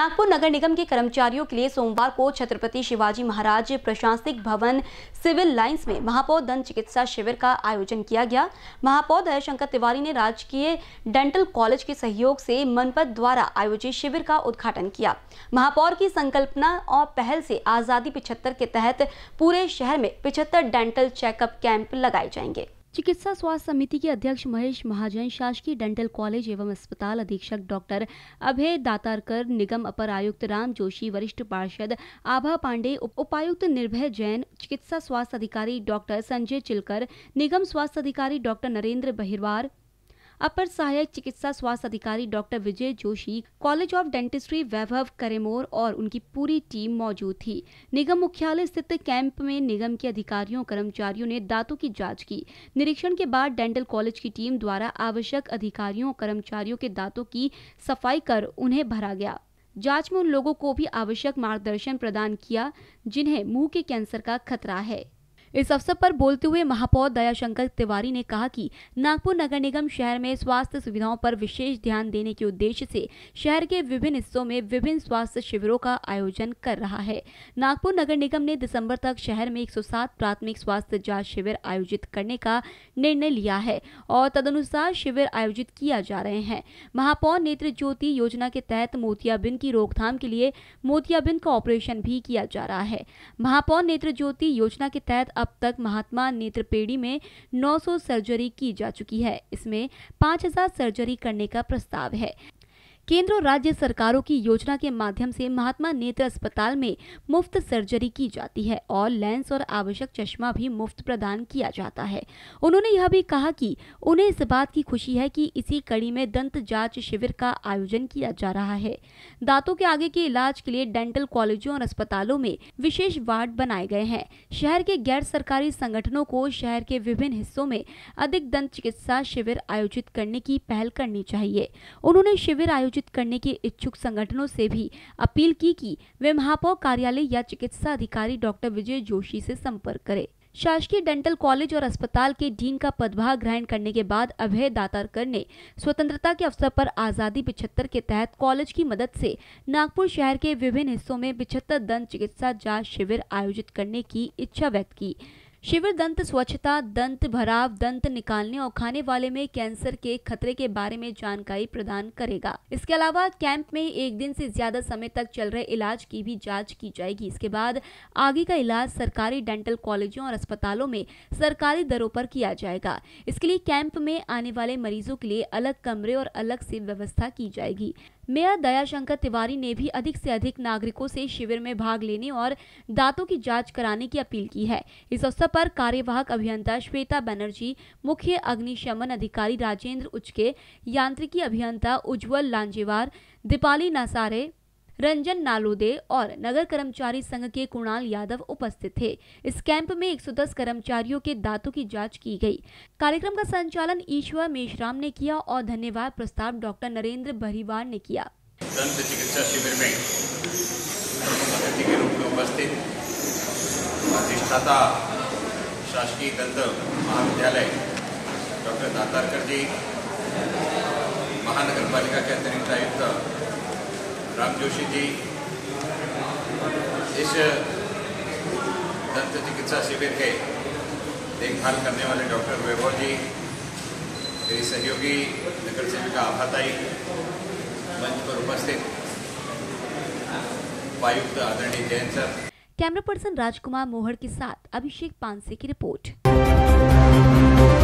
नागपुर नगर निगम के कर्मचारियों के लिए सोमवार को छत्रपति शिवाजी महाराज प्रशासनिक भवन सिविल लाइंस में महापौर दंत चिकित्सा शिविर का आयोजन किया गया महापौर दयाशंकर तिवारी ने राजकीय डेंटल कॉलेज के सहयोग से मनपद द्वारा आयोजित शिविर का उद्घाटन किया महापौर की संकल्पना और पहल से आज़ादी पिछहत्तर के तहत पूरे शहर में पिछहत्तर डेंटल चेकअप कैंप लगाए जाएंगे चिकित्सा स्वास्थ्य समिति के अध्यक्ष महेश महाजन शासकीय डेंटल कॉलेज एवं अस्पताल अधीक्षक डॉक्टर अभय दातारकर निगम अपर आयुक्त राम जोशी वरिष्ठ पार्षद आभा पांडे उपायुक्त निर्भय जैन चिकित्सा स्वास्थ्य अधिकारी डॉक्टर संजय चिलकर निगम स्वास्थ्य अधिकारी डॉक्टर नरेंद्र बहिरवार अपर सहायक चिकित्सा स्वास्थ्य अधिकारी doctor Vijay Joshi college of dentistry Vaibhav Karemore और उनकी पूरी टीम मौजूद थी निगम मुख्यालय स्थित कैंप में निगम के अधिकारियों कर्मचारियों ने दांतों की जाँच की निरीक्षण के बाद डेंटल कॉलेज की टीम द्वारा आवश्यक अधिकारियों कर्मचारियों के दांतों की सफाई कर उन्हें भरा गया जांच में उन लोगों को भी आवश्यक मार्गदर्शन प्रदान किया जिन्हें मुंह के कैंसर का खतरा है इस अवसर पर बोलते हुए महापौर दयाशंकर तिवारी ने कहा कि नागपुर नगर निगम शहर में स्वास्थ्य सुविधाओं पर विशेष ध्यान देने के उद्देश्य से शहर के विभिन्न हिस्सों में विभिन्न स्वास्थ्य शिविरों का आयोजन कर रहा है नागपुर नगर निगम ने दिसंबर तक शहर में 107 प्राथमिक स्वास्थ्य जाँच शिविर आयोजित करने का निर्णय लिया है और तदनुसार शिविर आयोजित किया जा रहे हैं महापौर नेत्र ज्योति योजना के तहत मोतियाबिंद की रोकथाम के लिए मोतियाबिंद का ऑपरेशन भी किया जा रहा है महापौर नेत्र ज्योति योजना के तहत अब तक महात्मा नेत्र पेड़ी में 900 सर्जरी की जा चुकी है इसमें 5000 सर्जरी करने का प्रस्ताव है केंद्र और राज्य सरकारों की योजना के माध्यम से महात्मा नेत्र अस्पताल में मुफ्त सर्जरी की जाती है और लेंस और आवश्यक चश्मा भी मुफ्त प्रदान किया जाता है उन्होंने यह भी कहा कि उन्हें इस बात की खुशी है कि इसी कड़ी में दंत जांच शिविर का आयोजन किया जा रहा है दांतों के आगे के इलाज के लिए डेंटल कॉलेजों और अस्पतालों में विशेष वार्ड बनाए गए हैं शहर के गैर सरकारी संगठनों को शहर के विभिन्न हिस्सों में अधिक दंत चिकित्सा शिविर आयोजित करने की पहल करनी चाहिए उन्होंने शिविर आयोजित आयोजित करने के इच्छुक संगठनों से भी अपील की कि वे महापौर कार्यालय या चिकित्सा अधिकारी डॉक्टर विजय जोशी से संपर्क करें शासकीय डेंटल कॉलेज और अस्पताल के डीन का पदभार ग्रहण करने के बाद अभय दातारकर ने स्वतंत्रता के अवसर पर आज़ादी पिछहत्तर के तहत कॉलेज की मदद से नागपुर शहर के विभिन्न हिस्सों में पिछहत्तर दंत चिकित्सा जांच शिविर आयोजित करने की इच्छा व्यक्त की शिविर दंत स्वच्छता दंत भराव दंत निकालने और खाने वाले में कैंसर के खतरे के बारे में जानकारी प्रदान करेगा इसके अलावा कैंप में एक दिन से ज्यादा समय तक चल रहे इलाज की भी जाँच की जाएगी इसके बाद आगे का इलाज सरकारी डेंटल कॉलेजों और अस्पतालों में सरकारी दरों पर किया जाएगा इसके लिए कैंप में आने वाले मरीजों के लिए अलग कमरे और अलग से व्यवस्था की जाएगी मेयर दयाशंकर तिवारी ने भी अधिक से अधिक नागरिकों से शिविर में भाग लेने और दांतों की जांच कराने की अपील की है इस अवसर पर कार्यवाहक अभियंता श्वेता बनर्जी मुख्य अग्निशमन अधिकारी राजेंद्र उचके यांत्रिकी अभियंता उज्जवल लांजेवार दीपाली नासारे रंजन नालोदे और नगर कर्मचारी संघ के कुणाल यादव उपस्थित थे इस कैंप में 110 कर्मचारियों के दांतों की जांच की गई कार्यक्रम का संचालन ईश्वर मेशराम ने किया और धन्यवाद प्रस्ताव डॉक्टर नरेंद्र भरीवार ने किया दंत चिकित्सा शिविर में के रूप में उपस्थित अधिष्ठाता शासकीय दंत महाविद्यालय डॉक्टर दातारकर जी महानगर पालिका के अतिरिक्त आयुक्त राम जोशी जी इस दंत चिकित्सा शिविर के देखभाल करने वाले डॉक्टर वैभव जी मेरी सहयोगी नगर सेविका आभाताई मंच पर उपस्थित उपायुक्त आदरणीय Jain sir camera person Rajkumar Mohar के साथ अभिषेक पानसे की रिपोर्ट